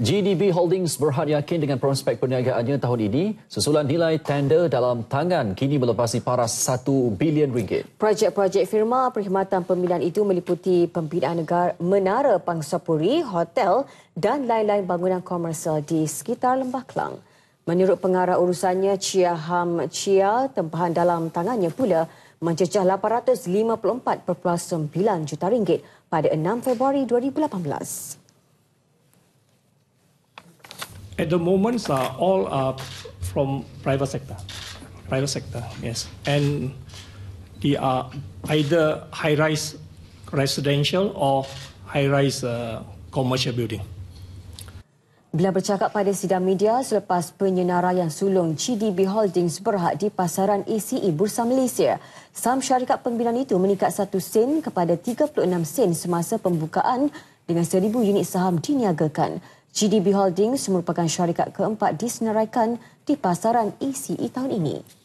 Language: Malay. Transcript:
GDB Holdings Berhad yakin dengan prospek perniagaannya tahun ini, susulan nilai tender dalam tangan kini melepasi paras satu bilion ringgit. Projek-projek firma perkhidmatan pembinaan itu meliputi pembinaan negara menara pangsapuri, hotel dan lain-lain bangunan komersial di sekitar Lembah Kelang. Menurut pengarah urusannya Chia Ham Chia, tempahan dalam tangannya pula mencecah 854.9 juta ringgit pada 6 Februari 2018. at the moment uh, all are from private sector private sector yes and they are either high rise residential or high rise uh, commercial building Beliau bercakap pada sidang media selepas penyenara yang sulung CDB Holdings berhak di pasaran ECE Bursa Malaysia. Saham syarikat pembinaan itu meningkat 1 sen kepada 36 sen semasa pembukaan dengan 1,000 unit saham diniagakan. GDB Holdings merupakan syarikat keempat disenaraikan di pasaran ECE e tahun ini.